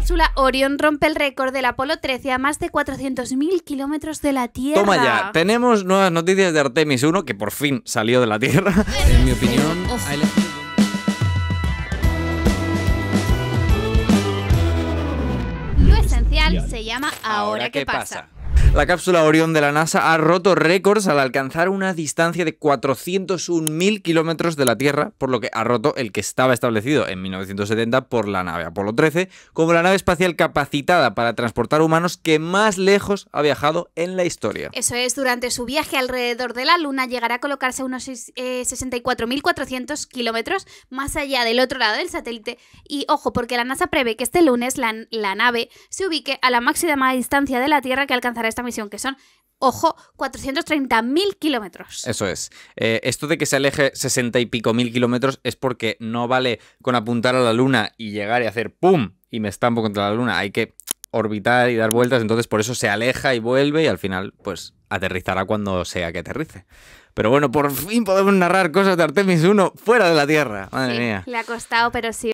cápsula Orión rompe el récord del Apolo 13 a más de 400.000 kilómetros de la Tierra. Toma ya, tenemos nuevas noticias de Artemis 1 que por fin salió de la Tierra. En mi opinión, Lo esencial se llama Ahora, ¿qué pasa? La cápsula Orión de la NASA ha roto récords al alcanzar una distancia de 401.000 kilómetros de la Tierra, por lo que ha roto el que estaba establecido en 1970 por la nave Apolo 13, como la nave espacial capacitada para transportar humanos que más lejos ha viajado en la historia. Eso es, durante su viaje alrededor de la Luna llegará a colocarse a unos 64.400 eh, kilómetros más allá del otro lado del satélite. Y ojo, porque la NASA prevé que este lunes la, la nave se ubique a la máxima distancia de la Tierra que alcanzará esta misión, que son ojo, 430.000 kilómetros. Eso es. Eh, esto de que se aleje 60 y pico mil kilómetros es porque no vale con apuntar a la luna y llegar y hacer ¡pum! y me estampo contra la luna. Hay que orbitar y dar vueltas, entonces por eso se aleja y vuelve y al final pues aterrizará cuando sea que aterrice. Pero bueno, por fin podemos narrar cosas de Artemis 1 fuera de la Tierra. Madre mía. Le ha costado, pero sí.